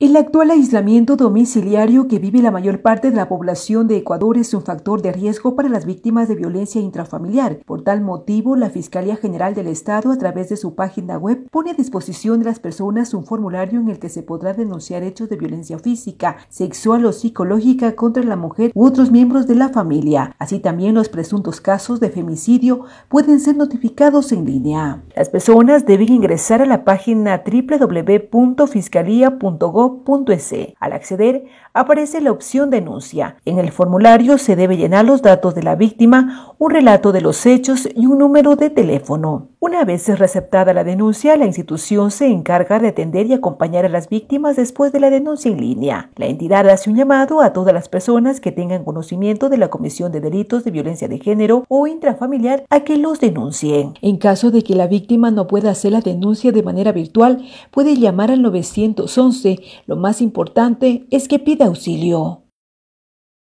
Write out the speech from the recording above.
El actual aislamiento domiciliario que vive la mayor parte de la población de Ecuador es un factor de riesgo para las víctimas de violencia intrafamiliar. Por tal motivo, la Fiscalía General del Estado, a través de su página web, pone a disposición de las personas un formulario en el que se podrá denunciar hechos de violencia física, sexual o psicológica contra la mujer u otros miembros de la familia. Así también los presuntos casos de femicidio pueden ser notificados en línea. Las personas deben ingresar a la página www.fiscalía.gov al acceder, aparece la opción denuncia. En el formulario se debe llenar los datos de la víctima, un relato de los hechos y un número de teléfono. Una vez receptada la denuncia, la institución se encarga de atender y acompañar a las víctimas después de la denuncia en línea. La entidad hace un llamado a todas las personas que tengan conocimiento de la comisión de delitos de violencia de género o intrafamiliar a que los denuncien. En caso de que la víctima no pueda hacer la denuncia de manera virtual, puede llamar al 911. Lo más importante es que pida auxilio.